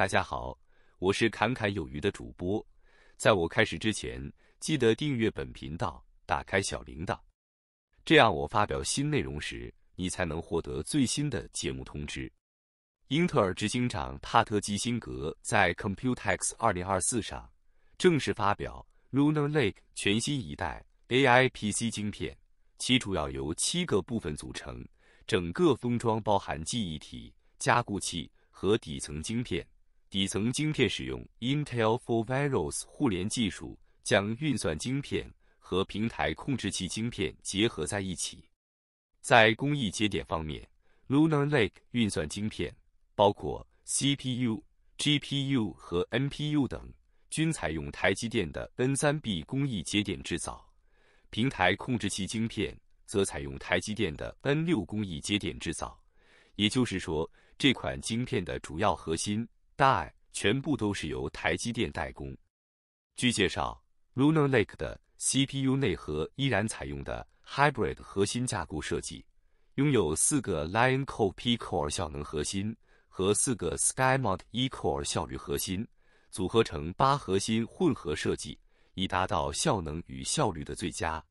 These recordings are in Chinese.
大家好，我是侃侃有余的主播。在我开始之前，记得订阅本频道，打开小铃铛，这样我发表新内容时，你才能获得最新的节目通知。英特尔执行长帕特基辛格在 Computex 二零二四上正式发表 Lunar Lake 全新一代 AI PC 芯片，其主要由七个部分组成，整个封装包含记忆体、加固器和底层晶片。底层晶片使用 Intel for v i r o s 互联技术，将运算晶片和平台控制器晶片结合在一起。在工艺节点方面，Lunar Lake 运算晶片包括 CPU、GPU 和 NPU 等，均采用台积电的 N3B 工艺节点制造；平台控制器晶片则采用台积电的 N6 工艺节点制造。也就是说，这款晶片的主要核心。Die 全部都是由台积电代工。据介绍，Lunar Lake 的 CPU 内核依然采用的 Hybrid 核心架构设计，拥有四个 Lion Core P Core 效能核心和四个 Sky m o d n t E Core 效率核心，组合成八核心混合设计，以达到效能与效率的最佳。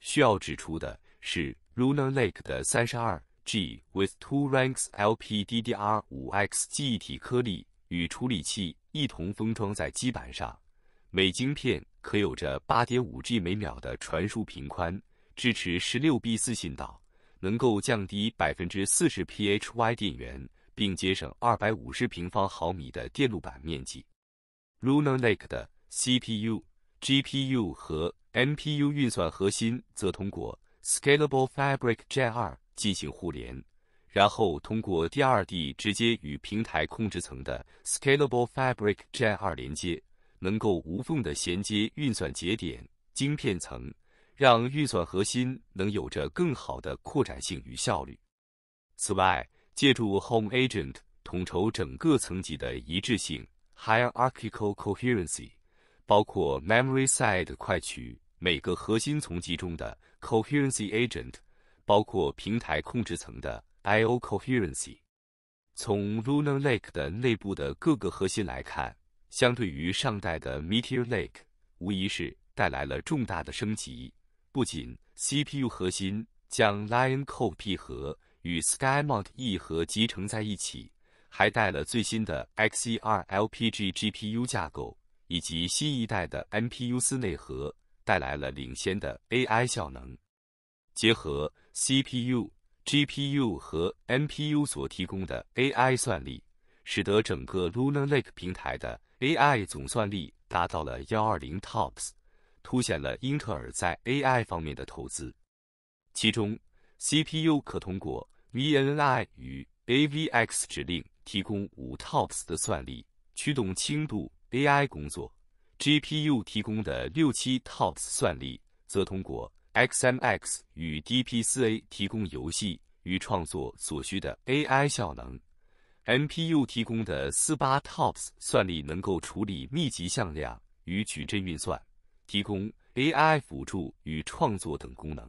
需要指出的是，Lunar Lake 的三十二 G with two ranks LP DDR 五 X 记忆体颗粒。与处理器一同封装在基板上，每晶片可有着八点五 G 每秒的传输频宽，支持十六 B 四信道，能够降低百分之四十 PHY 电源，并节省二百五十平方毫米的电路板面积。Lunar Lake 的 CPU、GPU 和 MPU 运算核心则通过 Scalable Fabric Gen 2进行互联。然后通过 D2D 直接与平台控制层的 Scalable Fabric Gen2 连接，能够无缝的衔接运算节点晶片层，让运算核心能有着更好的扩展性与效率。此外，借助 Home Agent 统筹整个层级的一致性 Hierarchical c o h e r e n c y 包括 Memory Side 快取每个核心层级中的 c o h e r e n c y Agent，包括平台控制层的。I/O c o h e r e n c y 从 Lunar Lake 的内部的各个核心来看，相对于上代的 Meteor Lake，无疑是带来了重大的升级。不仅 CPU 核心将 Lion Cove P 核与 Sky Mountain E 核集成在一起，还带了最新的 x e r LPG GPU 架构，以及新一代的 NPUs 内核，带来了领先的 AI 效能。结合 CPU。GPU 和 NPU 所提供的 AI 算力，使得整个 Luna r Lake 平台的 AI 总算力达到了幺二零 TOPS，凸显了英特尔在 AI 方面的投资。其中，CPU 可通过 VNI 与 AVX 指令提供五 TOPS 的算力，驱动轻度 AI 工作；GPU 提供的六七 TOPS 算力，则通过 XMX 与 DP4A 提供游戏与创作所需的 AI 效能，MPU 提供的四八 TOPS 算力能够处理密集向量与矩阵运算，提供 AI 辅助与创作等功能。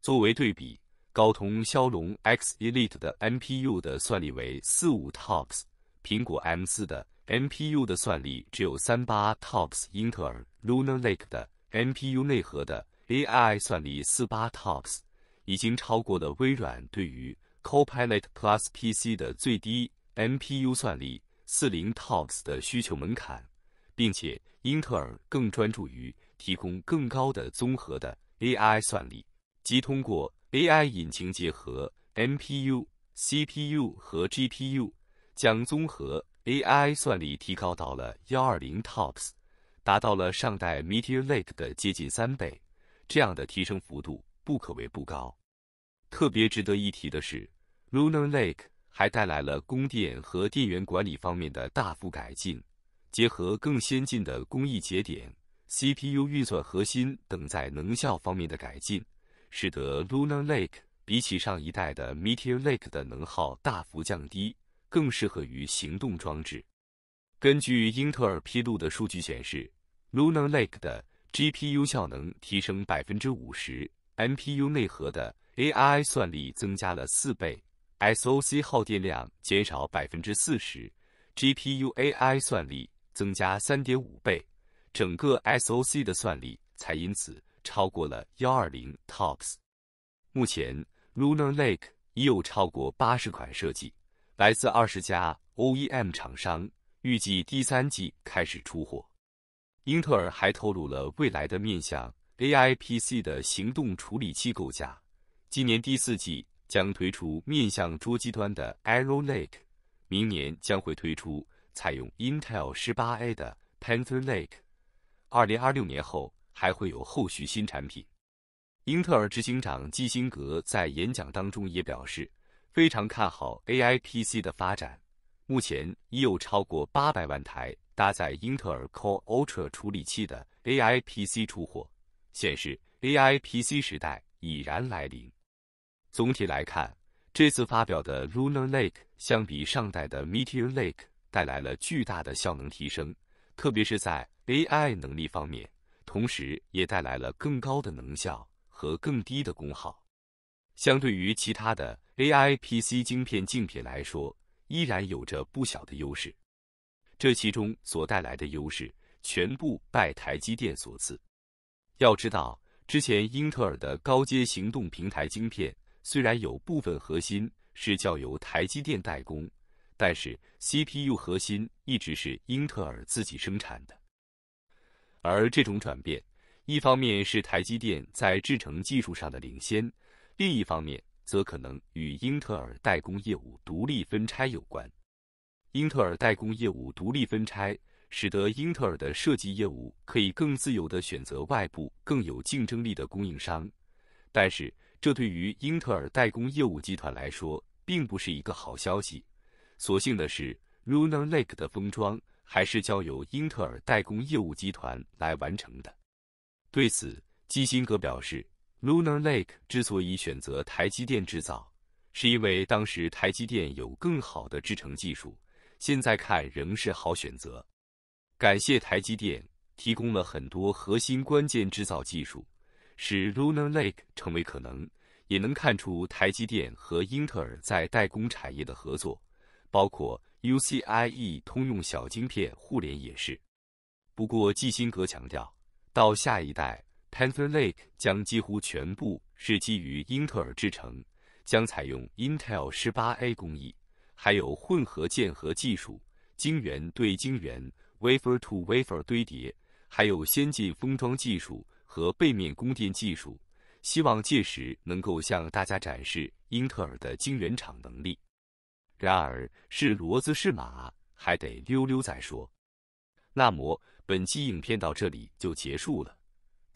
作为对比，高通骁龙 X Elite 的 MPU 的算力为四五 TOPS，苹果 M 四的 MPU 的算力只有三八 TOPS，英特尔 Lunar Lake 的 MPU 内核的。AI 算力四八 TOPS 已经超过了微软对于 Copilot Plus PC 的最低 MPU 算力四零 TOPS 的需求门槛，并且英特尔更专注于提供更高的综合的 AI 算力，即通过 AI 引擎结合 MPU、CPU 和 GPU，将综合 AI 算力提高到了幺二零 TOPS，达到了上代 Meteor Lake 的接近三倍。这样的提升幅度不可谓不高。特别值得一提的是，Lunar Lake 还带来了供电和电源管理方面的大幅改进，结合更先进的工艺节点、CPU 运算核心等在能效方面的改进，使得 Lunar Lake 比起上一代的 Meteor Lake 的能耗大幅降低，更适合于行动装置。根据英特尔披露的数据显示，Lunar Lake 的 GPU 效能提升百分之五十，NPU 内核的 AI 算力增加了四倍，SOC 耗电量减少百分之四十，GPU AI 算力增加三点五倍，整个 SOC 的算力才因此超过了幺二零 TOPS。目前，Lunar Lake 已有超过八十款设计，来自二十家 OEM 厂商，预计第三季开始出货。英特尔还透露了未来的面向 AI PC 的行动处理器构架，今年第四季将推出面向桌机端的 Arrow Lake，明年将会推出采用 Intel 18A 的 Panther Lake，二零二六年后还会有后续新产品。英特尔执行长基辛格在演讲当中也表示，非常看好 AI PC 的发展。目前已有超过八百万台搭载英特尔 Core Ultra 处理器的 AI PC 出货，显示 AI PC 时代已然来临。总体来看，这次发表的 Lunar Lake 相比上代的 Meteor Lake 带来了巨大的效能提升，特别是在 AI 能力方面，同时也带来了更高的能效和更低的功耗。相对于其他的 AI PC 晶片竞品来说，依然有着不小的优势，这其中所带来的优势全部拜台积电所赐。要知道，之前英特尔的高阶行动平台晶片虽然有部分核心是交由台积电代工，但是 CPU 核心一直是英特尔自己生产的。而这种转变，一方面是台积电在制程技术上的领先，另一方面。则可能与英特尔代工业务独立分拆有关。英特尔代工业务独立分拆，使得英特尔的设计业务可以更自由地选择外部更有竞争力的供应商。但是，这对于英特尔代工业务集团来说，并不是一个好消息。所幸的是 r u n e r Lake 的封装还是交由英特尔代工业务集团来完成的。对此，基辛格表示。Lunar Lake 之所以选择台积电制造，是因为当时台积电有更好的制程技术，现在看仍是好选择。感谢台积电提供了很多核心关键制造技术，使 Lunar Lake 成为可能。也能看出台积电和英特尔在代工产业的合作，包括 Ucie 通用小晶片互联也是。不过，基辛格强调，到下一代。Panther Lake 将几乎全部是基于英特尔制成，将采用 Intel 18A 工艺，还有混合键合技术、晶圆对晶圆、Wafer to Wafer 堆叠，还有先进封装技术和背面供电技术。希望届时能够向大家展示英特尔的晶圆厂能力。然而，是骡子是马还得溜溜再说。那么，本期影片到这里就结束了。